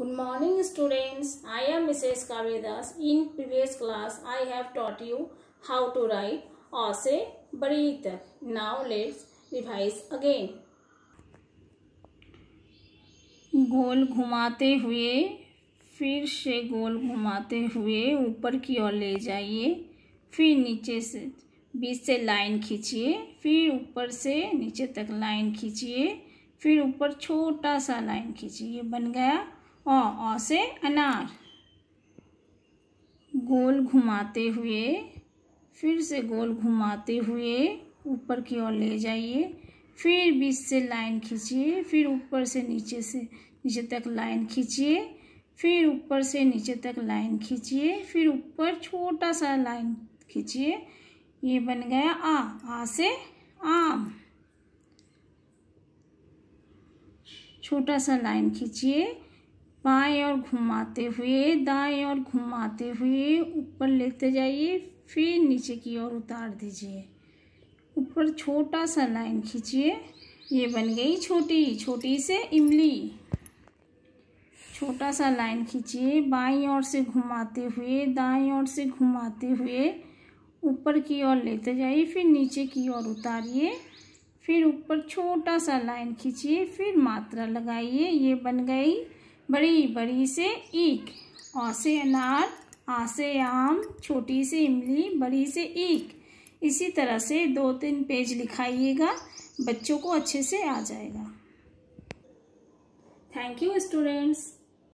Good morning students. I am Mrs. Kavyadas. In previous class I have taught you how to write or say breathe. Now let's revise again. गोल घुमाते हुए फिर से गोल घुमाते हुए ऊपर की ओर ले जाइए फिर नीचे से बीच से लाइन खींचिए फिर ऊपर से नीचे तक लाइन खींचिए फिर ऊपर छोटा सा लाइन खींचिए बन गया अ अ से अनार गोल घुमाते हुए फिर से गोल घुमाते हुए ऊपर की ओर ले जाइए फिर बीच से लाइन खींचिए फिर ऊपर से नीचे से नीचे तक लाइन खींचिए फिर ऊपर से नीचे तक लाइन खींचिए फिर ऊपर छोटा सा लाइन खींचिए ये बन गया आ आ से आम छोटा सा लाइन खींचिए बाएं और घुमाते हुए दाएं और घुमाते हुए ऊपर लेते जाइए फिर नीचे की ओर उतार दीजिए ऊपर छोटा सा लाइन खींचिए ये बन गई छोटी छोटी से इमली छोटा सा लाइन खींचिए बाई ओर से घुमाते हुए दाईं ओर से घुमाते हुए ऊपर की ओर लेते जाइए फिर नीचे की ओर उतारिए फिर ऊपर छोटा सा लाइन खींचिए फिर मात्रा लगाइए ये बन गई बड़ी बड़ी से ईक और से अनार आ से आम छोटी से इमली बड़ी से ईक इसी तरह से दो तीन पेज लिखाइएगा बच्चों को अच्छे से आ जाएगा थैंक यू स्टूडेंट्स